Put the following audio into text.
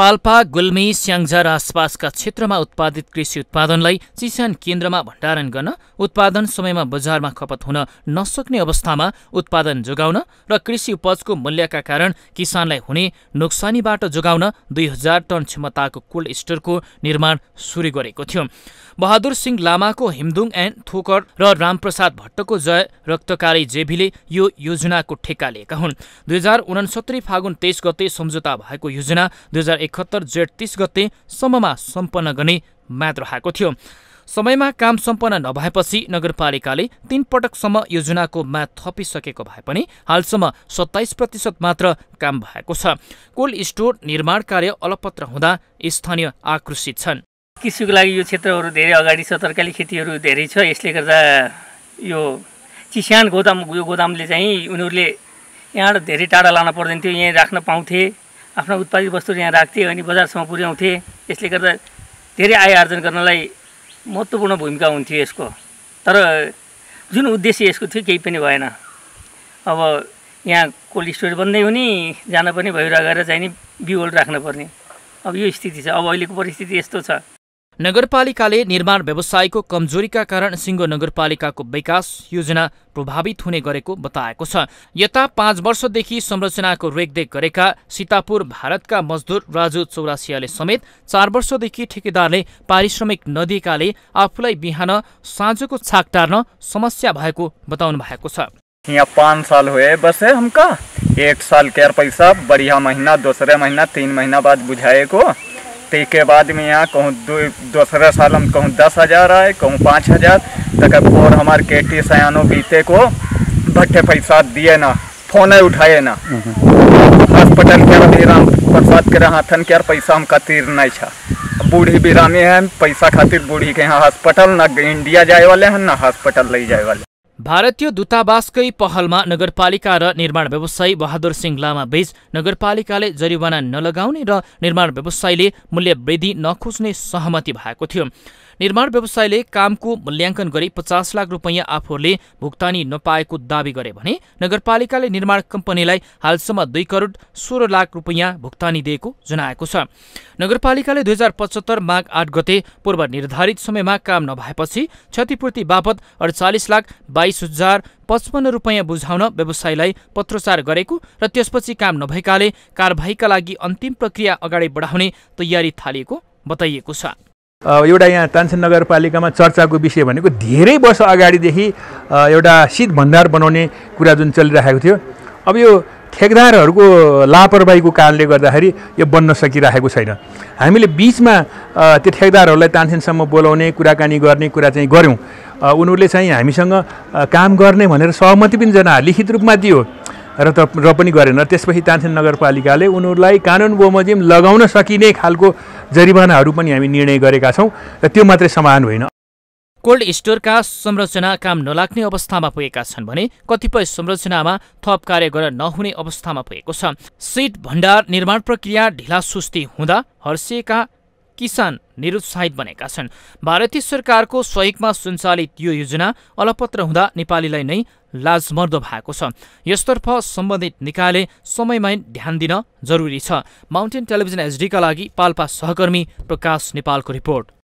पाल्पा गुल्मी स्याङ्जा र आसपासका क्षेत्रमा उत्पादित कृषि उत्पादनलाई चिसान केन्द्रमा भण्डारण गर्न उत्पादन समयमा बजारमा खपत हुन नसक्ने अवस्थामा उत्पादन जोगाउन र कृषि उपजको मूल्यका कारण किसानलाई हुने नोक्सानीबाट जोगाउन दुई हजार टन क्षमताको कोल्ड स्टोरको निर्माण सुरु गरेको थियो बहादुर सिंह लामाको हिमदुङ एन्ड थोकर र रामप्रसाद भट्टको जय रक्तकारी जेभीले यो योजनाको ठेक्का लिएका हुन् दुई हजार फागुन तेइस गते सम्झौता भएको योजना दुई हजार एकहत्तर जेठ तिस गतेसम्ममा सम्पन्न गर्ने मात्र राखेको थियो समयमा काम सम्पन्न नभएपछि नगरपालिकाले तीन पटकसम्म योजनाको माग थपिसकेको भए पनि हालसम्म सत्ताइस प्रतिशत मात्र काम भएको छ कोल्ड स्टोर निर्माण कार्य अलपत्र हुँदा स्थानीय आकर्षित छन् कृषिको लागि यो क्षेत्रहरू धेरै अगाडि छ तरकारी खेतीहरू धेरै छ यसले गर्दा यो चिस्यान गोदाम यो गोदामले चाहिँ उनीहरूले यहाँबाट धेरै टाढा लान पर्दैन थियो यहीँ राख्न पाउँथे आफ्ना उत्पादित वस्तुहरू यहाँ राख्थे अनि बजारसम्म पुर्याउँथे यसले गर्दा धेरै आय आर्जन गर्नलाई महत्त्वपूर्ण भूमिका हुन्थ्यो यसको तर जुन उद्देश्य यसको थियो केही पनि भएन अब यहाँ कोल्ड स्टोर बन्दै हुने जान पनि भइरहेको चाहिँ नि बिओल राख्नुपर्ने अब यो स्थिति छ अब अहिलेको परिस्थिति यस्तो छ नगरपालिकाले निर्माण व्यवसायको कमजोरीका कारण सिङ्गो नगरपालिकाको विकास योजना प्रभावित हुने गरेको बताएको छ यता पाँच वर्षदेखि संरचनाको रेखदेख गरेका सीतापुर भारतका मजदुर राजु चौरासियाले समेत चार वर्षदेखि ठेकेदारले पारिश्रमिक नदिएकाले आफूलाई बिहान साँझको छाक टार्न समस्या भएको बताउनु भएको छ यहाँ पाँच साल हुए बस हमका एक साल केयर पैसा बढ़िया महिना दोस्रो महिना तिन महिना बाद बुझाएको ते के बाद में यहाँ कहूँ दूसरे साल हम कहूँ दस हज़ार आए कहूँ पाँच हज़ार तक और हमारे के टी सयानो बीते को भट्टे पैसा दिए ना फोन उठाए ना हॉस्पिटल के अभी राम प्रसाद के हाथन के पैसा हम खातिर नहीं छा बूढ़ी बिरामी है पैसा खातिर बूढ़ी के यहाँ हॉस्पिटल ना इंडिया जाए वाले हैं ना हॉस्पिटल ले जाए वाले भारतीय दूतावासकै पहलमा नगरपालिका र निर्माण व्यवसायी बहादुर सिंह लामा बीच नगरपालिकाले जरिवाना नलगाउने र निर्माण व्यवसायीले मूल्य वृद्धि नखोज्ने सहमति भएको थियो निर्माण व्यवसायले कामको मूल्याङ्कन गरी पचास लाख रुपियाँ आफूहरूले भुक्तानी नपाएको दावी गरे भने नगरपालिकाले निर्माण कम्पनीलाई हालसम्म दुई करोड सोह्र लाख रुपियाँ भुक्तानी दिएको जनाएको छ नगरपालिकाले दुई हजार पचहत्तर माघ आठ गते पूर्व निर्धारित समयमा काम नभएपछि क्षतिपूर्ति बापत अडचालिस लाख बाइस हजार पचपन्न रुपियाँ बुझाउन व्यवसायलाई पत्रचार गरेको र त्यसपछि काम नभएकाले कारवाहीका लागि अन्तिम प्रक्रिया अगाडि बढाउने तयारी थालिएको बताइएको छ एउटा यहाँ तानसेन नगरपालिकामा चर्चाको विषय भनेको धेरै वर्ष अगाडिदेखि एउटा शीत भण्डार बनाउने कुरा जुन चलिरहेको थियो अब यो ठेकदारहरूको लापरवाहीको कारणले गर्दाखेरि यो बन्न सकिरहेको छैन हामीले बिचमा त्यो ठेकदारहरूलाई तानसेनसम्म बोलाउने कुराकानी गर्ने कुरा चाहिँ गऱ्यौँ उनीहरूले चाहिँ हामीसँग काम गर्ने भनेर सहमति पनि जना लिखित रूपमा दियो र त र पनि गरेन त्यसपछि तानसेन नगरपालिकाले उनीहरूलाई कानुन बोमोजिम लगाउन सकिने खालको जरिमानाहरू पनि हामी निर्णय गरेका छौँ र त्यो मात्रै समान होइन कोल्ड स्टोरका संरचना काम नलाग्ने अवस्थामा पुगेका छन् भने कतिपय संरचनामा थप कार्य गर्न नहुने अवस्थामा पुगेको छ सिट भण्डार निर्माण प्रक्रिया ढिलासुस्ती हुँदा हर्सिएका किसान निरुत्साहित बनेका छन् भारतीय सरकारको सहयोगमा सञ्चालित यो योजना अलपत्र हुँदा नेपालीलाई नै लाजमर्दो भएको छ यसतर्फ सम्बन्धित निकायले समयमै ध्यान दिन जरुरी छ माउन्टेन टेलिभिजन एचडीका लागि पाल्पा सहकर्मी प्रकाश नेपालको रिपोर्ट